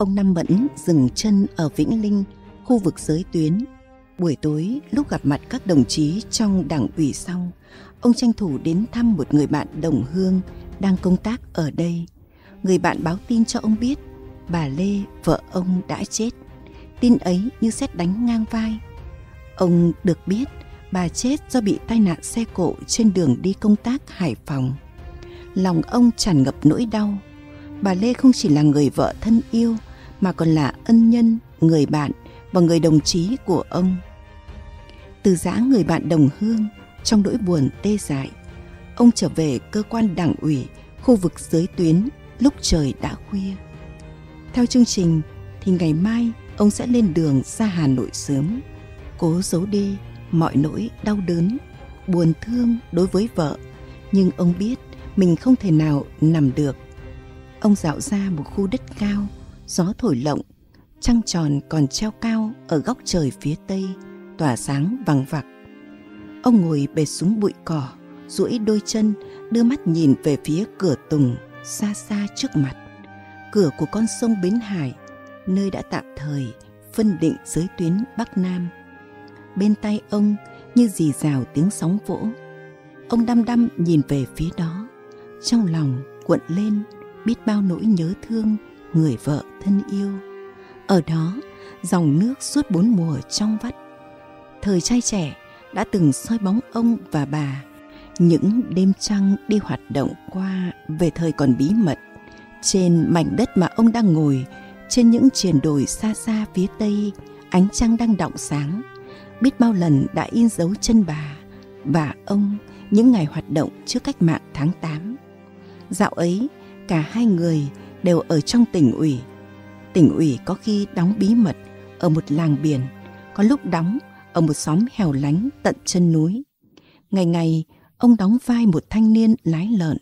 ông Nam Mẫn dừng chân ở Vĩnh Linh, khu vực giới tuyến. Buổi tối, lúc gặp mặt các đồng chí trong đảng ủy xong, ông tranh thủ đến thăm một người bạn đồng hương đang công tác ở đây. Người bạn báo tin cho ông biết bà Lê, vợ ông đã chết. Tin ấy như xét đánh ngang vai. Ông được biết bà chết do bị tai nạn xe cộ trên đường đi công tác Hải Phòng. Lòng ông tràn ngập nỗi đau. Bà Lê không chỉ là người vợ thân yêu mà còn là ân nhân, người bạn và người đồng chí của ông. Từ giã người bạn đồng hương trong nỗi buồn tê dại, ông trở về cơ quan đảng ủy khu vực dưới tuyến lúc trời đã khuya. Theo chương trình thì ngày mai ông sẽ lên đường ra Hà Nội sớm, cố giấu đi mọi nỗi đau đớn, buồn thương đối với vợ, nhưng ông biết mình không thể nào nằm được. Ông dạo ra một khu đất cao gió thổi lộng, trăng tròn còn treo cao ở góc trời phía tây, tỏa sáng vàng vặc. Ông ngồi bệt xuống bụi cỏ, duỗi đôi chân, đưa mắt nhìn về phía cửa tùng xa xa trước mặt. Cửa của con sông Bến Hải, nơi đã tạm thời phân định giới tuyến Bắc Nam. Bên tay ông như dì rào tiếng sóng vỗ. Ông đăm đăm nhìn về phía đó, trong lòng cuộn lên biết bao nỗi nhớ thương người vợ thân yêu ở đó dòng nước suốt bốn mùa trong vắt thời trai trẻ đã từng soi bóng ông và bà những đêm trăng đi hoạt động qua về thời còn bí mật trên mảnh đất mà ông đang ngồi trên những triền đồi xa xa phía tây ánh trăng đang đọng sáng biết bao lần đã in dấu chân bà và ông những ngày hoạt động trước cách mạng tháng 8. Dạo ấy, cả hai người đều ở trong tỉnh ủy. Tỉnh ủy có khi đóng bí mật ở một làng biển, có lúc đóng ở một xóm hẻo lánh tận chân núi. Ngày ngày, ông đóng vai một thanh niên lái lợn,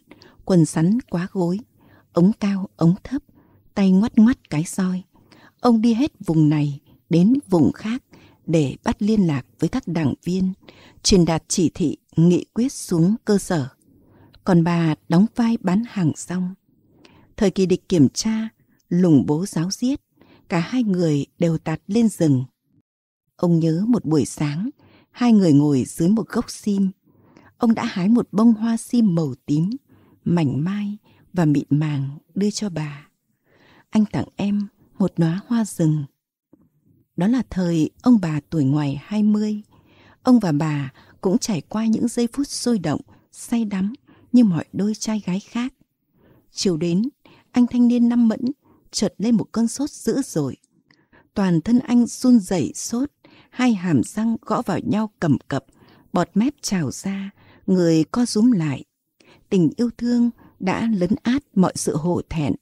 quần sắn quá gối, ống cao ống thấp, tay ngoắt ngoắt cái soi. Ông đi hết vùng này đến vùng khác để bắt liên lạc với các đảng viên, truyền đạt chỉ thị, nghị quyết xuống cơ sở. Còn bà đóng vai bán hàng xong, Thời kỳ địch kiểm tra, lùng bố giáo giết, cả hai người đều tạt lên rừng. Ông nhớ một buổi sáng, hai người ngồi dưới một gốc sim. Ông đã hái một bông hoa sim màu tím, mảnh mai và mịn màng đưa cho bà. Anh tặng em một đóa hoa rừng. Đó là thời ông bà tuổi ngoài 20. Ông và bà cũng trải qua những giây phút sôi động, say đắm như mọi đôi trai gái khác. Chiều đến, anh thanh niên năm mẫn chợt lên một cơn sốt dữ dội. Toàn thân anh run rẩy sốt, hai hàm răng gõ vào nhau cầm cập, bọt mép trào ra, người co rúm lại. Tình yêu thương đã lấn át mọi sự hổ thẹn.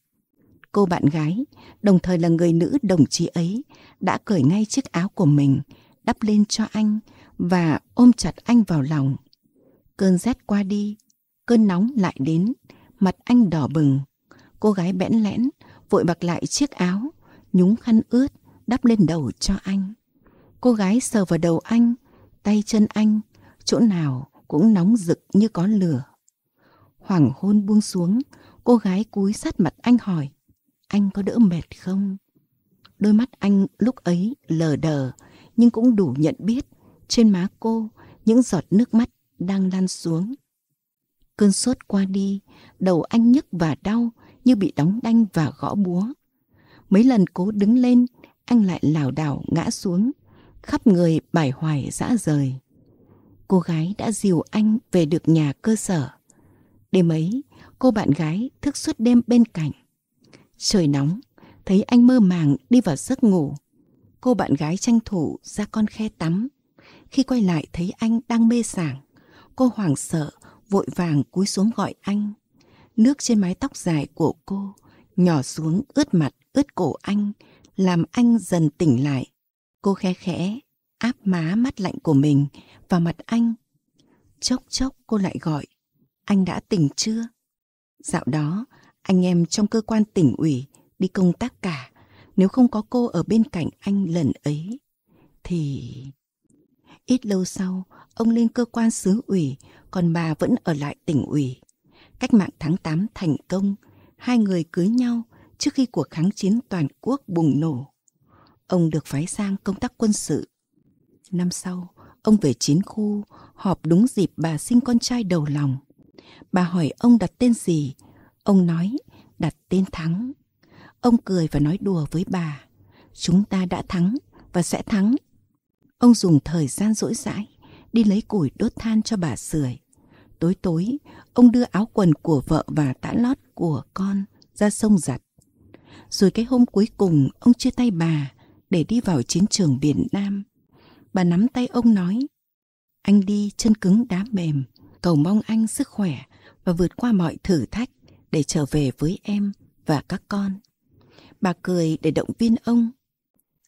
Cô bạn gái, đồng thời là người nữ đồng chí ấy, đã cởi ngay chiếc áo của mình, đắp lên cho anh và ôm chặt anh vào lòng. Cơn rét qua đi, cơn nóng lại đến, mặt anh đỏ bừng, Cô gái bẽn lẽn, vội mặc lại chiếc áo, nhúng khăn ướt, đắp lên đầu cho anh. Cô gái sờ vào đầu anh, tay chân anh, chỗ nào cũng nóng rực như có lửa. Hoàng hôn buông xuống, cô gái cúi sát mặt anh hỏi, anh có đỡ mệt không? Đôi mắt anh lúc ấy lờ đờ, nhưng cũng đủ nhận biết, trên má cô, những giọt nước mắt đang lan xuống. Cơn sốt qua đi, đầu anh nhức và đau, như bị đóng đanh và gõ búa. Mấy lần cố đứng lên, anh lại lảo đảo ngã xuống, khắp người bài hoài dã rời. Cô gái đã dìu anh về được nhà cơ sở. Đêm ấy, cô bạn gái thức suốt đêm bên cạnh. Trời nóng, thấy anh mơ màng đi vào giấc ngủ. Cô bạn gái tranh thủ ra con khe tắm. Khi quay lại thấy anh đang mê sảng, cô hoảng sợ, vội vàng cúi xuống gọi anh. Nước trên mái tóc dài của cô nhỏ xuống ướt mặt, ướt cổ anh, làm anh dần tỉnh lại. Cô khe khẽ, áp má mắt lạnh của mình vào mặt anh. Chốc chốc cô lại gọi, anh đã tỉnh chưa? Dạo đó, anh em trong cơ quan tỉnh ủy đi công tác cả, nếu không có cô ở bên cạnh anh lần ấy, thì... Ít lâu sau, ông lên cơ quan xứ ủy, còn bà vẫn ở lại tỉnh ủy. Cách mạng tháng 8 thành công, hai người cưới nhau trước khi cuộc kháng chiến toàn quốc bùng nổ. Ông được phái sang công tác quân sự. Năm sau, ông về chiến khu, họp đúng dịp bà sinh con trai đầu lòng. Bà hỏi ông đặt tên gì? Ông nói, đặt tên Thắng. Ông cười và nói đùa với bà. Chúng ta đã thắng và sẽ thắng. Ông dùng thời gian rỗi rãi đi lấy củi đốt than cho bà sưởi. Tối tối, ông đưa áo quần của vợ và tã lót của con ra sông giặt. Rồi cái hôm cuối cùng, ông chia tay bà để đi vào chiến trường biển Nam. Bà nắm tay ông nói, anh đi chân cứng đá mềm, cầu mong anh sức khỏe và vượt qua mọi thử thách để trở về với em và các con. Bà cười để động viên ông.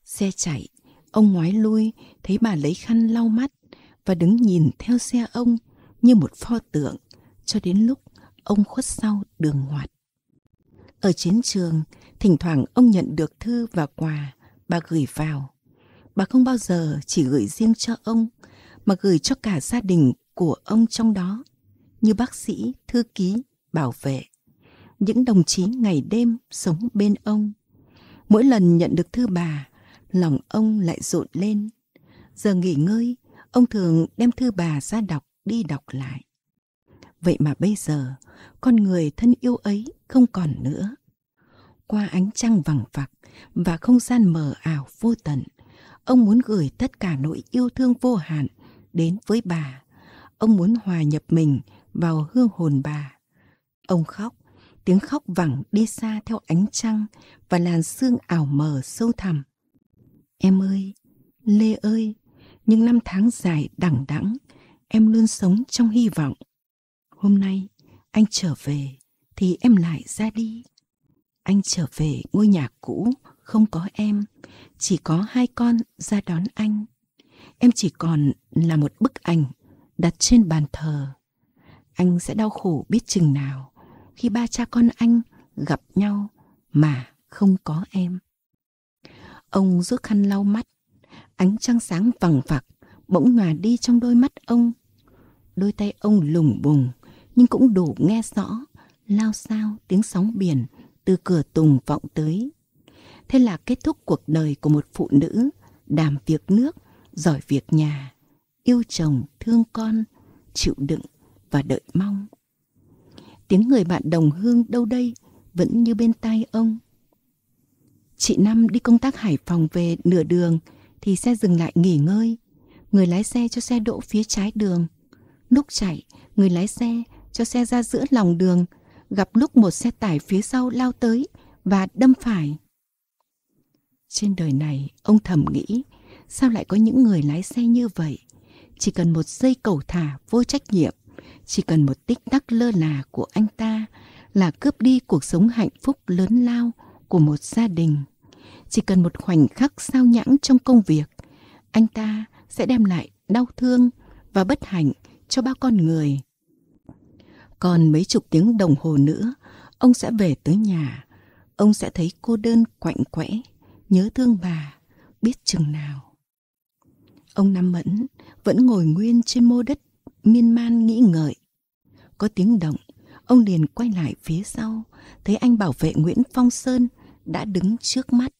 Xe chạy, ông ngoái lui thấy bà lấy khăn lau mắt và đứng nhìn theo xe ông như một pho tượng cho đến lúc ông khuất sau đường ngoặt. Ở chiến trường, thỉnh thoảng ông nhận được thư và quà bà gửi vào. Bà không bao giờ chỉ gửi riêng cho ông, mà gửi cho cả gia đình của ông trong đó, như bác sĩ, thư ký, bảo vệ, những đồng chí ngày đêm sống bên ông. Mỗi lần nhận được thư bà, lòng ông lại rộn lên. Giờ nghỉ ngơi, ông thường đem thư bà ra đọc đi đọc lại. Vậy mà bây giờ, con người thân yêu ấy không còn nữa. Qua ánh trăng vằng vặc và không gian mờ ảo vô tận, ông muốn gửi tất cả nỗi yêu thương vô hạn đến với bà. Ông muốn hòa nhập mình vào hương hồn bà. Ông khóc, tiếng khóc vẳng đi xa theo ánh trăng và làn sương ảo mờ sâu thẳm. Em ơi, Lê ơi, những năm tháng dài đẳng đẵng em luôn sống trong hy vọng hôm nay anh trở về thì em lại ra đi anh trở về ngôi nhà cũ không có em chỉ có hai con ra đón anh em chỉ còn là một bức ảnh đặt trên bàn thờ anh sẽ đau khổ biết chừng nào khi ba cha con anh gặp nhau mà không có em ông rước khăn lau mắt ánh trăng sáng vằng vặc bỗng nhòa đi trong đôi mắt ông. Đôi tay ông lùng bùng, nhưng cũng đủ nghe rõ, lao sao tiếng sóng biển từ cửa tùng vọng tới. Thế là kết thúc cuộc đời của một phụ nữ, đảm việc nước, giỏi việc nhà, yêu chồng, thương con, chịu đựng và đợi mong. Tiếng người bạn đồng hương đâu đây vẫn như bên tai ông. Chị Năm đi công tác Hải Phòng về nửa đường thì xe dừng lại nghỉ ngơi người lái xe cho xe đỗ phía trái đường. Lúc chạy, người lái xe cho xe ra giữa lòng đường, gặp lúc một xe tải phía sau lao tới và đâm phải. Trên đời này, ông thầm nghĩ, sao lại có những người lái xe như vậy? Chỉ cần một giây cầu thả vô trách nhiệm, chỉ cần một tích tắc lơ là của anh ta là cướp đi cuộc sống hạnh phúc lớn lao của một gia đình. Chỉ cần một khoảnh khắc sao nhãng trong công việc, anh ta sẽ đem lại đau thương và bất hạnh cho bao con người. Còn mấy chục tiếng đồng hồ nữa, ông sẽ về tới nhà. Ông sẽ thấy cô đơn quạnh quẽ, nhớ thương bà, biết chừng nào. Ông Nam Mẫn vẫn ngồi nguyên trên mô đất, miên man nghĩ ngợi. Có tiếng động, ông liền quay lại phía sau, thấy anh bảo vệ Nguyễn Phong Sơn đã đứng trước mắt.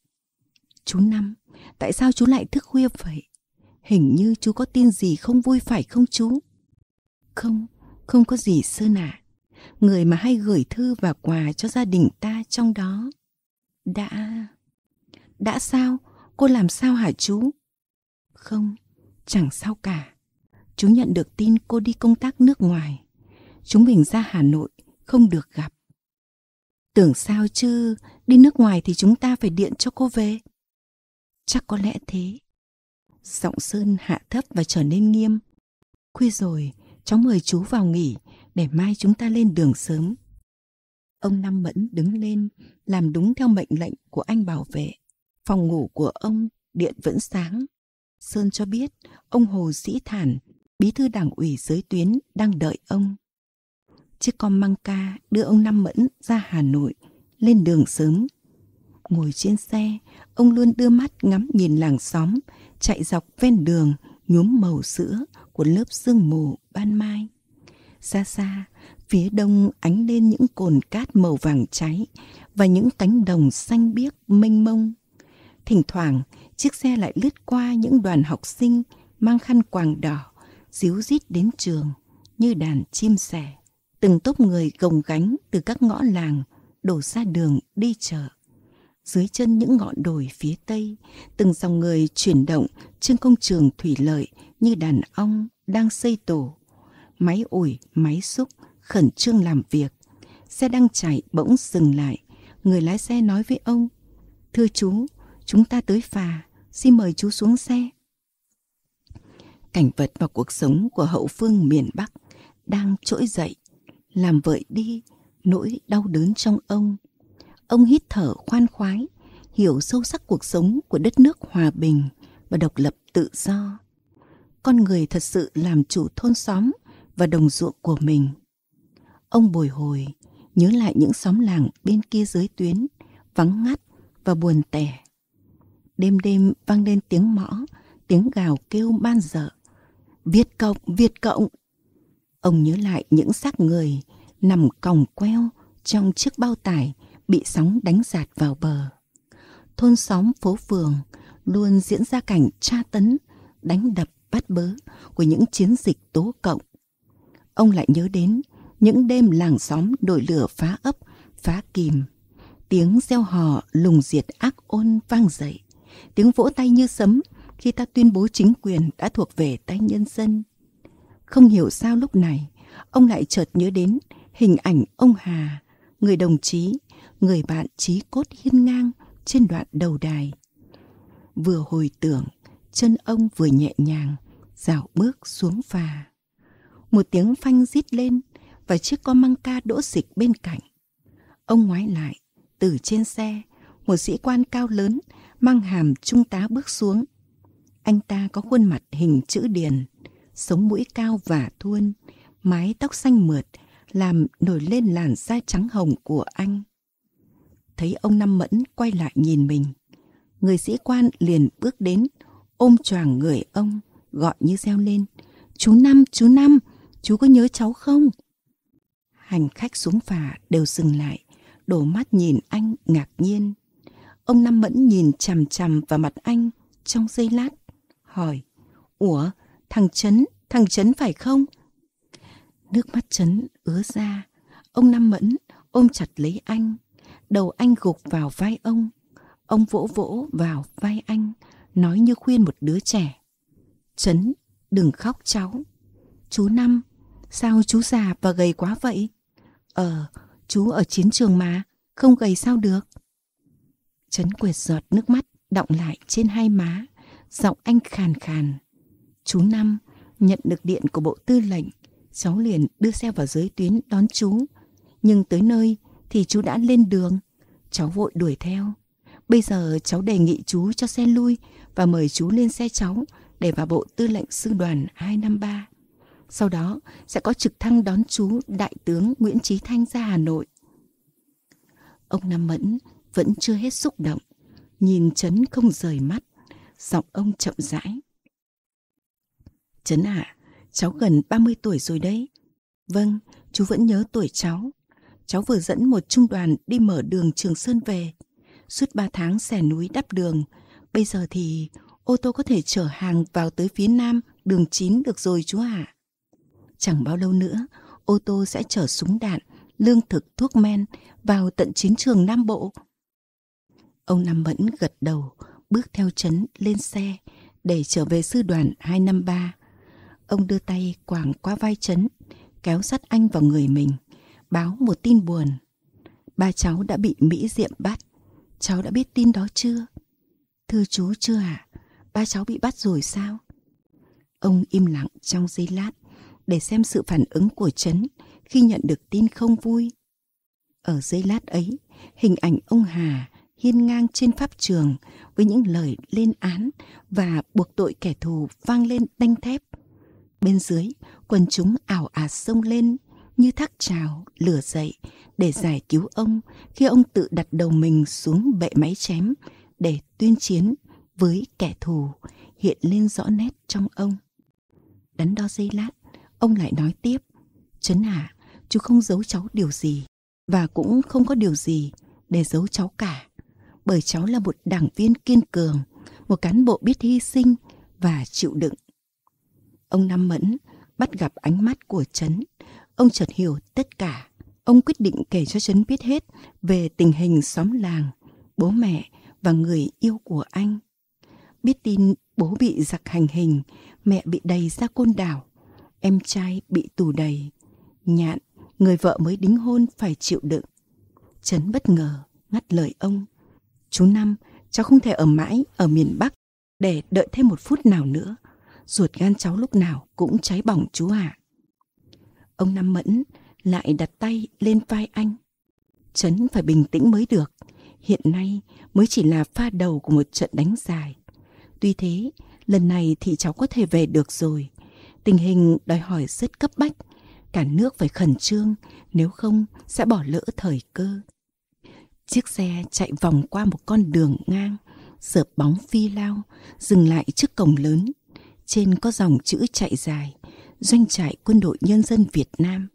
Chú Năm, tại sao chú lại thức khuya vậy? Hình như chú có tin gì không vui phải không chú? Không, không có gì sơ ạ. Người mà hay gửi thư và quà cho gia đình ta trong đó. Đã... Đã sao? Cô làm sao hả chú? Không, chẳng sao cả. Chú nhận được tin cô đi công tác nước ngoài. Chúng mình ra Hà Nội, không được gặp. Tưởng sao chứ, đi nước ngoài thì chúng ta phải điện cho cô về. Chắc có lẽ thế. Giọng Sơn hạ thấp và trở nên nghiêm. Khuya rồi, cháu mời chú vào nghỉ để mai chúng ta lên đường sớm. Ông Năm Mẫn đứng lên, làm đúng theo mệnh lệnh của anh bảo vệ. Phòng ngủ của ông, điện vẫn sáng. Sơn cho biết ông Hồ Sĩ Thản, bí thư đảng ủy giới tuyến đang đợi ông. Chiếc con măng ca đưa ông Năm Mẫn ra Hà Nội, lên đường sớm. Ngồi trên xe, ông luôn đưa mắt ngắm nhìn làng xóm, chạy dọc ven đường nhuốm màu sữa của lớp sương mù ban mai. Xa xa, phía đông ánh lên những cồn cát màu vàng cháy và những cánh đồng xanh biếc mênh mông. Thỉnh thoảng, chiếc xe lại lướt qua những đoàn học sinh mang khăn quàng đỏ, díu rít đến trường như đàn chim sẻ. Từng tốp người gồng gánh từ các ngõ làng đổ ra đường đi chợ dưới chân những ngọn đồi phía tây, từng dòng người chuyển động trên công trường thủy lợi như đàn ong đang xây tổ. Máy ủi, máy xúc khẩn trương làm việc. Xe đang chạy bỗng dừng lại. Người lái xe nói với ông, Thưa chú, chúng ta tới phà, xin mời chú xuống xe. Cảnh vật và cuộc sống của hậu phương miền Bắc đang trỗi dậy, làm vợi đi nỗi đau đớn trong ông Ông hít thở khoan khoái, hiểu sâu sắc cuộc sống của đất nước hòa bình và độc lập tự do. Con người thật sự làm chủ thôn xóm và đồng ruộng của mình. Ông bồi hồi, nhớ lại những xóm làng bên kia dưới tuyến, vắng ngắt và buồn tẻ. Đêm đêm vang lên tiếng mõ, tiếng gào kêu ban dở. Việt Cộng, Việt Cộng! Ông nhớ lại những xác người nằm còng queo trong chiếc bao tải bị sóng đánh giạt vào bờ. Thôn xóm phố phường luôn diễn ra cảnh tra tấn, đánh đập bắt bớ của những chiến dịch tố cộng. Ông lại nhớ đến những đêm làng xóm đội lửa phá ấp, phá kìm. Tiếng gieo hò lùng diệt ác ôn vang dậy, tiếng vỗ tay như sấm khi ta tuyên bố chính quyền đã thuộc về tay nhân dân. Không hiểu sao lúc này, ông lại chợt nhớ đến hình ảnh ông Hà, người đồng chí người bạn trí cốt hiên ngang trên đoạn đầu đài. Vừa hồi tưởng, chân ông vừa nhẹ nhàng, dạo bước xuống phà. Một tiếng phanh rít lên và chiếc con măng ca đỗ dịch bên cạnh. Ông ngoái lại, từ trên xe, một sĩ quan cao lớn mang hàm trung tá bước xuống. Anh ta có khuôn mặt hình chữ điền, sống mũi cao và thuôn, mái tóc xanh mượt làm nổi lên làn da trắng hồng của anh thấy ông Năm Mẫn quay lại nhìn mình. Người sĩ quan liền bước đến, ôm choàng người ông, gọi như reo lên. Chú Năm, chú Năm, chú có nhớ cháu không? Hành khách xuống phà đều dừng lại, đổ mắt nhìn anh ngạc nhiên. Ông Năm Mẫn nhìn chằm chằm vào mặt anh trong giây lát, hỏi. Ủa, thằng Trấn, thằng Trấn phải không? Nước mắt Trấn ứa ra, ông Năm Mẫn ôm chặt lấy anh, Đầu anh gục vào vai ông. Ông vỗ vỗ vào vai anh, nói như khuyên một đứa trẻ. Trấn, đừng khóc cháu. Chú Năm, sao chú già và gầy quá vậy? Ờ, chú ở chiến trường mà, không gầy sao được. Trấn quệt giọt nước mắt đọng lại trên hai má, giọng anh khàn khàn. Chú Năm nhận được điện của bộ tư lệnh, cháu liền đưa xe vào dưới tuyến đón chú. Nhưng tới nơi, thì chú đã lên đường. Cháu vội đuổi theo. Bây giờ cháu đề nghị chú cho xe lui và mời chú lên xe cháu để vào bộ tư lệnh sư đoàn 253. Sau đó sẽ có trực thăng đón chú Đại tướng Nguyễn Trí Thanh ra Hà Nội. Ông Nam Mẫn vẫn chưa hết xúc động, nhìn Trấn không rời mắt, giọng ông chậm rãi. Trấn ạ, à, cháu gần 30 tuổi rồi đấy. Vâng, chú vẫn nhớ tuổi cháu cháu vừa dẫn một trung đoàn đi mở đường Trường Sơn về. Suốt 3 tháng xẻ núi đắp đường, bây giờ thì ô tô có thể chở hàng vào tới phía nam đường 9 được rồi chú ạ. À. Chẳng bao lâu nữa, ô tô sẽ chở súng đạn, lương thực, thuốc men vào tận chiến trường Nam Bộ. Ông Nam Mẫn gật đầu, bước theo chấn lên xe để trở về sư đoàn 253. Ông đưa tay quảng qua vai chấn, kéo sát anh vào người mình báo một tin buồn. Ba cháu đã bị Mỹ Diệm bắt. Cháu đã biết tin đó chưa? Thưa chú chưa ạ? Ba cháu bị bắt rồi sao? Ông im lặng trong giây lát để xem sự phản ứng của Trấn khi nhận được tin không vui. Ở giây lát ấy, hình ảnh ông Hà hiên ngang trên pháp trường với những lời lên án và buộc tội kẻ thù vang lên đanh thép. Bên dưới, quần chúng ảo ạt sông lên như thác trào lửa dậy để giải cứu ông khi ông tự đặt đầu mình xuống bệ máy chém để tuyên chiến với kẻ thù hiện lên rõ nét trong ông. Đắn đo giây lát, ông lại nói tiếp. Trấn Hà, chú không giấu cháu điều gì và cũng không có điều gì để giấu cháu cả. Bởi cháu là một đảng viên kiên cường, một cán bộ biết hy sinh và chịu đựng. Ông Năm Mẫn bắt gặp ánh mắt của Trấn Ông chợt hiểu tất cả. Ông quyết định kể cho Trấn biết hết về tình hình xóm làng, bố mẹ và người yêu của anh. Biết tin bố bị giặc hành hình, mẹ bị đầy ra côn đảo, em trai bị tù đầy. Nhạn, người vợ mới đính hôn phải chịu đựng. Trấn bất ngờ, ngắt lời ông. Chú Năm, cháu không thể ở mãi ở miền Bắc để đợi thêm một phút nào nữa. Ruột gan cháu lúc nào cũng cháy bỏng chú ạ. À. Ông Năm Mẫn lại đặt tay lên vai anh. Trấn phải bình tĩnh mới được. Hiện nay mới chỉ là pha đầu của một trận đánh dài. Tuy thế, lần này thì cháu có thể về được rồi. Tình hình đòi hỏi rất cấp bách. Cả nước phải khẩn trương, nếu không sẽ bỏ lỡ thời cơ. Chiếc xe chạy vòng qua một con đường ngang, sợp bóng phi lao, dừng lại trước cổng lớn. Trên có dòng chữ chạy dài, doanh trại quân đội nhân dân Việt Nam.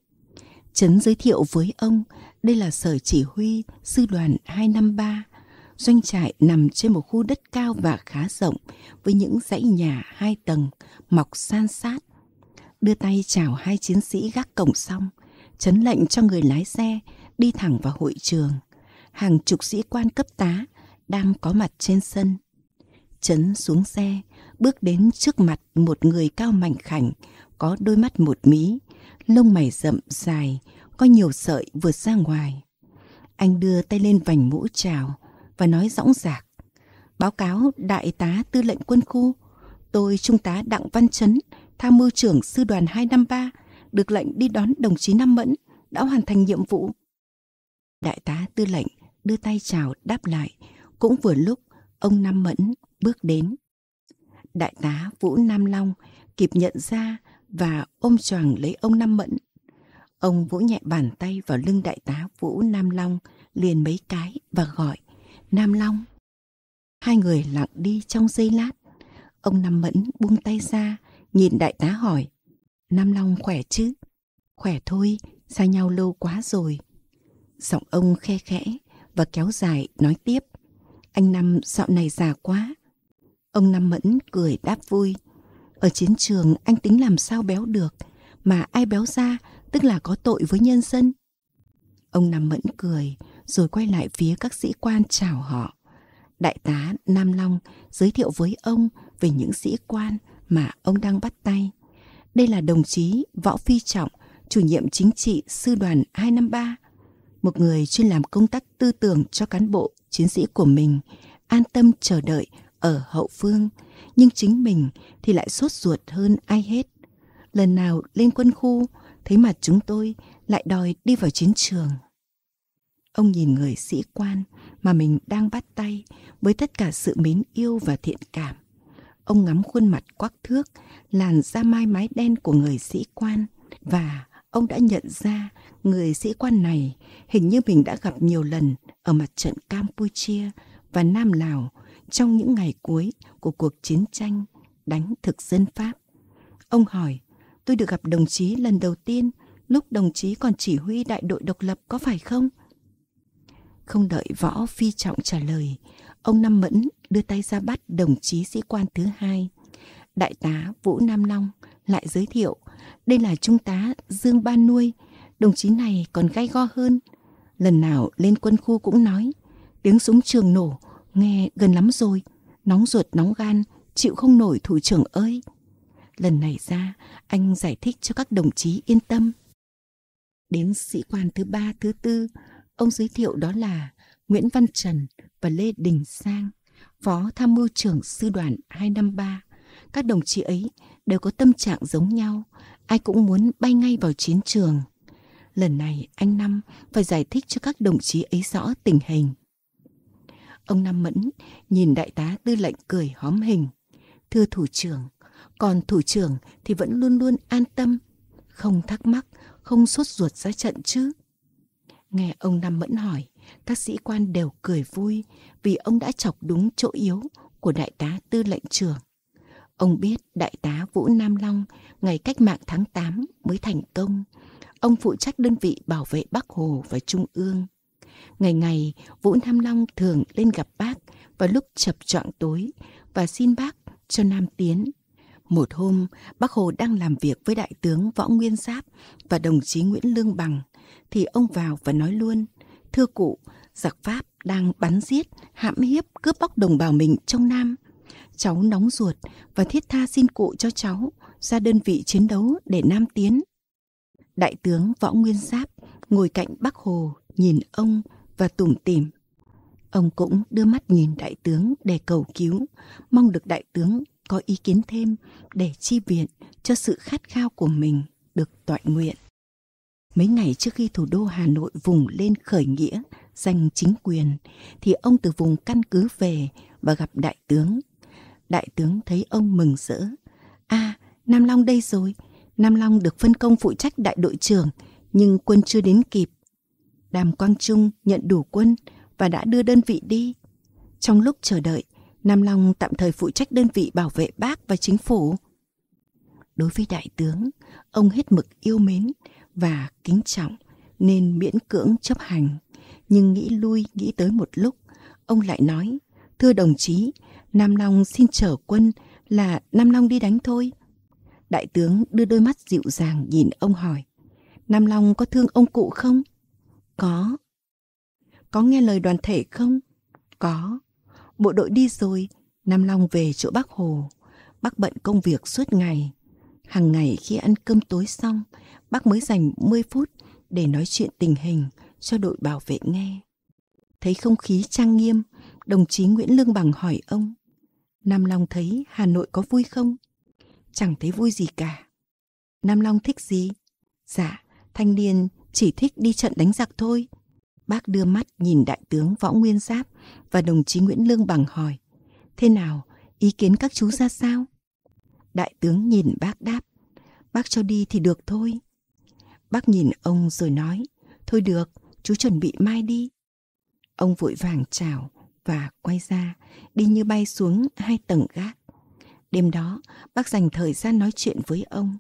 Trấn giới thiệu với ông đây là sở chỉ huy sư đoàn 253. Doanh trại nằm trên một khu đất cao và khá rộng với những dãy nhà hai tầng mọc san sát. Đưa tay chào hai chiến sĩ gác cổng xong, chấn lệnh cho người lái xe đi thẳng vào hội trường. Hàng chục sĩ quan cấp tá đang có mặt trên sân. Trấn xuống xe, bước đến trước mặt một người cao mảnh khảnh có đôi mắt một mí, lông mày rậm dài, có nhiều sợi vượt ra ngoài. Anh đưa tay lên vành mũ chào và nói dõng dạc. Báo cáo đại tá tư lệnh quân khu, tôi trung tá Đặng Văn Chấn, tham mưu trưởng sư đoàn 253, được lệnh đi đón đồng chí Nam Mẫn, đã hoàn thành nhiệm vụ. Đại tá tư lệnh đưa tay chào đáp lại, cũng vừa lúc ông Nam Mẫn bước đến. Đại tá Vũ Nam Long kịp nhận ra và ôm choàng lấy ông Nam Mẫn. Ông vỗ nhẹ bàn tay vào lưng đại tá Vũ Nam Long liền mấy cái và gọi Nam Long. Hai người lặng đi trong giây lát. Ông Nam Mẫn buông tay ra, nhìn đại tá hỏi. Nam Long khỏe chứ? Khỏe thôi, xa nhau lâu quá rồi. Giọng ông khe khẽ và kéo dài nói tiếp. Anh Năm dạo này già quá. Ông Năm Mẫn cười đáp vui. Ở chiến trường anh tính làm sao béo được, mà ai béo ra tức là có tội với nhân dân. Ông Nam Mẫn cười, rồi quay lại phía các sĩ quan chào họ. Đại tá Nam Long giới thiệu với ông về những sĩ quan mà ông đang bắt tay. Đây là đồng chí Võ Phi Trọng, chủ nhiệm chính trị sư đoàn 253, một người chuyên làm công tác tư tưởng cho cán bộ chiến sĩ của mình, an tâm chờ đợi ở hậu phương nhưng chính mình thì lại sốt ruột hơn ai hết. Lần nào lên quân khu, thấy mặt chúng tôi lại đòi đi vào chiến trường. Ông nhìn người sĩ quan mà mình đang bắt tay với tất cả sự mến yêu và thiện cảm. Ông ngắm khuôn mặt quắc thước, làn da mai mái đen của người sĩ quan và ông đã nhận ra người sĩ quan này hình như mình đã gặp nhiều lần ở mặt trận Campuchia và Nam Lào trong những ngày cuối của cuộc chiến tranh đánh thực dân Pháp. Ông hỏi, tôi được gặp đồng chí lần đầu tiên lúc đồng chí còn chỉ huy đại đội độc lập có phải không? Không đợi Võ Phi Trọng trả lời, ông Năm Mẫn đưa tay ra bắt đồng chí sĩ quan thứ hai. Đại tá Vũ Nam Long lại giới thiệu, đây là trung tá Dương Ban Nuôi, đồng chí này còn gay go hơn. Lần nào lên quân khu cũng nói, tiếng súng trường nổ Nghe gần lắm rồi, nóng ruột nóng gan, chịu không nổi thủ trưởng ơi. Lần này ra, anh giải thích cho các đồng chí yên tâm. Đến sĩ quan thứ ba, thứ tư, ông giới thiệu đó là Nguyễn Văn Trần và Lê Đình Sang, phó tham mưu trưởng sư đoàn 253. Các đồng chí ấy đều có tâm trạng giống nhau, ai cũng muốn bay ngay vào chiến trường. Lần này anh Năm phải giải thích cho các đồng chí ấy rõ tình hình. Ông Nam Mẫn nhìn đại tá tư lệnh cười hóm hình. Thưa thủ trưởng, còn thủ trưởng thì vẫn luôn luôn an tâm, không thắc mắc, không sốt ruột ra trận chứ. Nghe ông Nam Mẫn hỏi, các sĩ quan đều cười vui vì ông đã chọc đúng chỗ yếu của đại tá tư lệnh trưởng. Ông biết đại tá Vũ Nam Long ngày cách mạng tháng 8 mới thành công. Ông phụ trách đơn vị bảo vệ Bắc Hồ và Trung ương. Ngày ngày, Vũ Nam Long thường lên gặp bác vào lúc chập choạng tối và xin bác cho Nam Tiến. Một hôm, bác Hồ đang làm việc với đại tướng Võ Nguyên Giáp và đồng chí Nguyễn Lương Bằng, thì ông vào và nói luôn, Thưa cụ, giặc Pháp đang bắn giết, hãm hiếp, cướp bóc đồng bào mình trong Nam. Cháu nóng ruột và thiết tha xin cụ cho cháu ra đơn vị chiến đấu để Nam Tiến. Đại tướng Võ Nguyên Giáp ngồi cạnh Bắc Hồ nhìn ông và tủm tỉm. Ông cũng đưa mắt nhìn đại tướng để cầu cứu, mong được đại tướng có ý kiến thêm để chi viện cho sự khát khao của mình được toại nguyện. Mấy ngày trước khi thủ đô Hà Nội vùng lên khởi nghĩa, giành chính quyền, thì ông từ vùng căn cứ về và gặp đại tướng. Đại tướng thấy ông mừng rỡ. À, Nam Long đây rồi. Nam Long được phân công phụ trách đại đội trưởng, nhưng quân chưa đến kịp Đàm Quang Trung nhận đủ quân và đã đưa đơn vị đi. Trong lúc chờ đợi, Nam Long tạm thời phụ trách đơn vị bảo vệ bác và chính phủ. Đối với đại tướng, ông hết mực yêu mến và kính trọng nên miễn cưỡng chấp hành. Nhưng nghĩ lui nghĩ tới một lúc, ông lại nói, thưa đồng chí, Nam Long xin trở quân là Nam Long đi đánh thôi. Đại tướng đưa đôi mắt dịu dàng nhìn ông hỏi, Nam Long có thương ông cụ không? Có. Có nghe lời đoàn thể không? Có. Bộ đội đi rồi, Nam Long về chỗ bác Hồ. Bác bận công việc suốt ngày. Hàng ngày khi ăn cơm tối xong, bác mới dành 10 phút để nói chuyện tình hình cho đội bảo vệ nghe. Thấy không khí trang nghiêm, đồng chí Nguyễn Lương Bằng hỏi ông. Nam Long thấy Hà Nội có vui không? Chẳng thấy vui gì cả. Nam Long thích gì? Dạ, thanh niên chỉ thích đi trận đánh giặc thôi. Bác đưa mắt nhìn đại tướng Võ Nguyên Giáp và đồng chí Nguyễn Lương Bằng hỏi, thế nào, ý kiến các chú ra sao? Đại tướng nhìn bác đáp, bác cho đi thì được thôi. Bác nhìn ông rồi nói, thôi được, chú chuẩn bị mai đi. Ông vội vàng chào và quay ra, đi như bay xuống hai tầng gác. Đêm đó, bác dành thời gian nói chuyện với ông.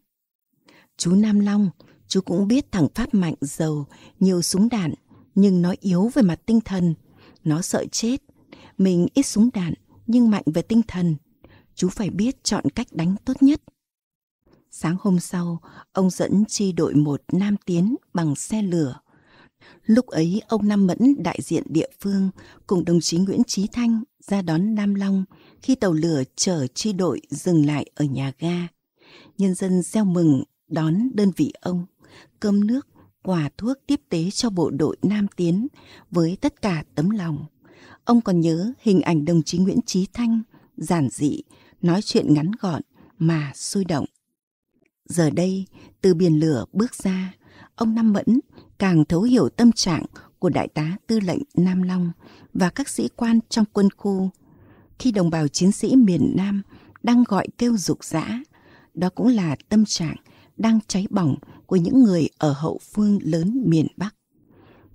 Chú Nam Long, Chú cũng biết thằng Pháp mạnh giàu, nhiều súng đạn, nhưng nó yếu về mặt tinh thần. Nó sợ chết. Mình ít súng đạn, nhưng mạnh về tinh thần. Chú phải biết chọn cách đánh tốt nhất. Sáng hôm sau, ông dẫn chi đội một Nam Tiến bằng xe lửa. Lúc ấy, ông Nam Mẫn đại diện địa phương cùng đồng chí Nguyễn Trí Thanh ra đón Nam Long khi tàu lửa chở chi đội dừng lại ở nhà ga. Nhân dân gieo mừng đón đơn vị ông cơm nước, quà thuốc tiếp tế cho bộ đội Nam Tiến với tất cả tấm lòng. Ông còn nhớ hình ảnh đồng chí Nguyễn Trí Thanh, giản dị, nói chuyện ngắn gọn mà sôi động. Giờ đây, từ biển lửa bước ra, ông Nam Mẫn càng thấu hiểu tâm trạng của Đại tá Tư lệnh Nam Long và các sĩ quan trong quân khu. Khi đồng bào chiến sĩ miền Nam đang gọi kêu rục rã, đó cũng là tâm trạng đang cháy bỏng của những người ở hậu phương lớn miền Bắc.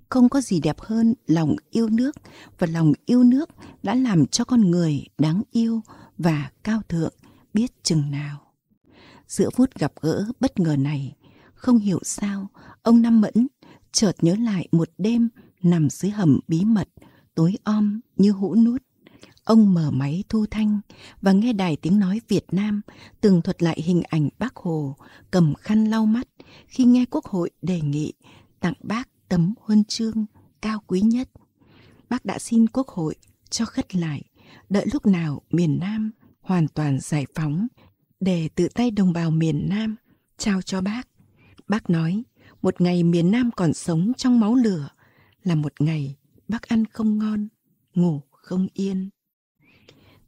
Không có gì đẹp hơn lòng yêu nước và lòng yêu nước đã làm cho con người đáng yêu và cao thượng biết chừng nào. Giữa phút gặp gỡ bất ngờ này, không hiểu sao ông Nam Mẫn chợt nhớ lại một đêm nằm dưới hầm bí mật tối om như hũ nút ông mở máy thu thanh và nghe đài tiếng nói Việt Nam tường thuật lại hình ảnh bác Hồ cầm khăn lau mắt khi nghe Quốc hội đề nghị tặng bác tấm huân chương cao quý nhất. Bác đã xin Quốc hội cho khất lại, đợi lúc nào miền Nam hoàn toàn giải phóng để tự tay đồng bào miền Nam trao cho bác. Bác nói, một ngày miền Nam còn sống trong máu lửa là một ngày bác ăn không ngon, ngủ không yên.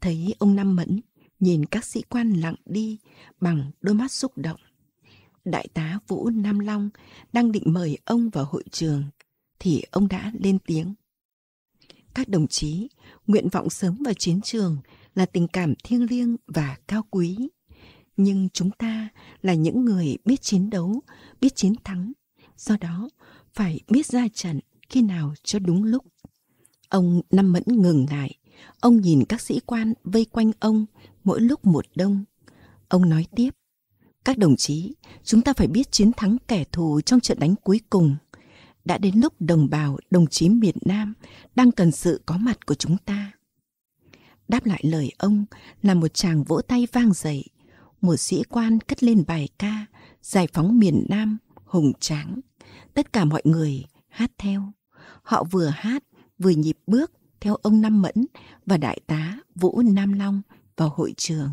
Thấy ông Năm Mẫn nhìn các sĩ quan lặng đi bằng đôi mắt xúc động. Đại tá Vũ Nam Long đang định mời ông vào hội trường, thì ông đã lên tiếng. Các đồng chí, nguyện vọng sớm vào chiến trường là tình cảm thiêng liêng và cao quý. Nhưng chúng ta là những người biết chiến đấu, biết chiến thắng. Do đó, phải biết ra trận khi nào cho đúng lúc. Ông Năm Mẫn ngừng lại. Ông nhìn các sĩ quan vây quanh ông mỗi lúc một đông. Ông nói tiếp. Các đồng chí, chúng ta phải biết chiến thắng kẻ thù trong trận đánh cuối cùng. Đã đến lúc đồng bào, đồng chí miền Nam đang cần sự có mặt của chúng ta. Đáp lại lời ông là một chàng vỗ tay vang dậy. Một sĩ quan cất lên bài ca Giải phóng miền Nam, hùng tráng. Tất cả mọi người hát theo. Họ vừa hát, vừa nhịp bước theo ông Nam Mẫn và Đại tá Vũ Nam Long vào hội trường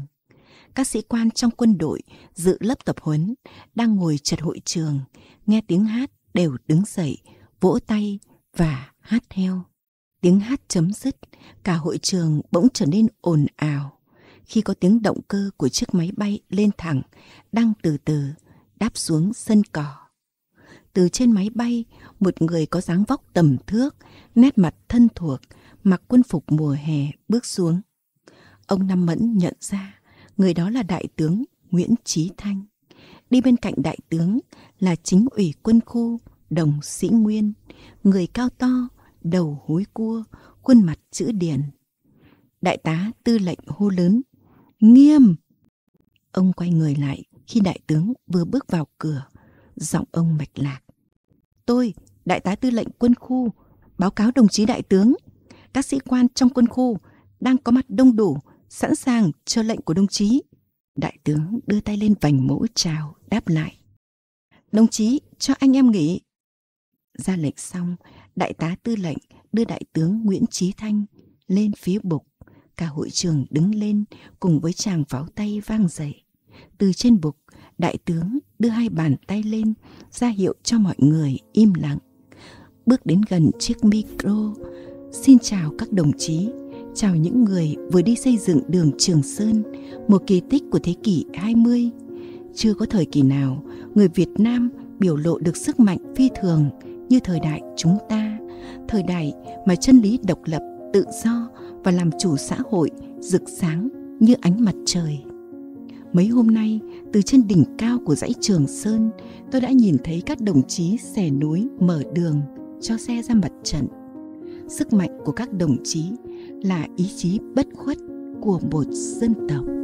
các sĩ quan trong quân đội dự lớp tập huấn đang ngồi chật hội trường, nghe tiếng hát đều đứng dậy, vỗ tay và hát theo. Tiếng hát chấm dứt, cả hội trường bỗng trở nên ồn ào khi có tiếng động cơ của chiếc máy bay lên thẳng đang từ từ đáp xuống sân cỏ. Từ trên máy bay, một người có dáng vóc tầm thước, nét mặt thân thuộc, mặc quân phục mùa hè bước xuống. Ông Năm Mẫn nhận ra Người đó là Đại tướng Nguyễn Trí Thanh. Đi bên cạnh Đại tướng là chính ủy quân khu Đồng Sĩ Nguyên, người cao to, đầu hối cua, khuôn mặt chữ điền. Đại tá tư lệnh hô lớn, nghiêm! Ông quay người lại khi đại tướng vừa bước vào cửa, giọng ông mạch lạc. Tôi, đại tá tư lệnh quân khu, báo cáo đồng chí đại tướng. Các sĩ quan trong quân khu đang có mặt đông đủ sẵn sàng cho lệnh của đồng chí. Đại tướng đưa tay lên vành mũ chào, đáp lại. Đồng chí, cho anh em nghỉ. Ra lệnh xong, đại tá tư lệnh đưa đại tướng Nguyễn Trí Thanh lên phía bục. Cả hội trường đứng lên cùng với chàng pháo tay vang dậy. Từ trên bục, đại tướng đưa hai bàn tay lên, ra hiệu cho mọi người im lặng. Bước đến gần chiếc micro, xin chào các đồng chí chào những người vừa đi xây dựng đường Trường Sơn, một kỳ tích của thế kỷ 20. Chưa có thời kỳ nào người Việt Nam biểu lộ được sức mạnh phi thường như thời đại chúng ta, thời đại mà chân lý độc lập, tự do và làm chủ xã hội rực sáng như ánh mặt trời. Mấy hôm nay, từ trên đỉnh cao của dãy Trường Sơn, tôi đã nhìn thấy các đồng chí xẻ núi mở đường cho xe ra mặt trận. Sức mạnh của các đồng chí là ý chí bất khuất của một dân tộc